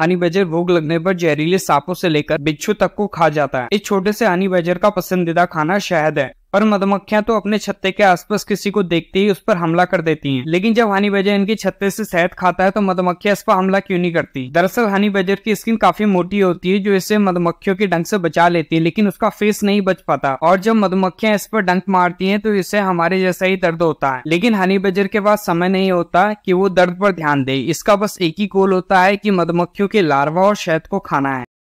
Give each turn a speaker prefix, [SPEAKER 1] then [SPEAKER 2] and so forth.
[SPEAKER 1] Honey buzzer भोग लगने पर जहरीले सांपों से लेकर बिच्छू तक को खा जाता है इस छोटे से हनी बजर का पसंदीदा खाना शहद है और मधुमक्खियां तो अपने छत्ते के आसपास किसी को देखते ही उस पर हमला कर देती हैं लेकिन जब हनी बजर इनके छत्ते से शहद खाता है तो मधुमक्खियां इस पर हमला क्यों नहीं करती दरअसल हनी बजर की स्किन काफी मोटी होती है जो इसे मधुमक्खियों के डंक से बचा लेती है लेकिन उसका फेस नहीं बच पाता और जब मधुमक्खियां इस पर डंक मारती है तो इसे हमारे जैसा ही दर्द होता है लेकिन हनी बजर के पास समय नहीं होता की वो दर्द पर ध्यान दे इसका बस एक ही गोल होता है की मधुमक्खियों
[SPEAKER 2] के लार्वा और शहद को खाना है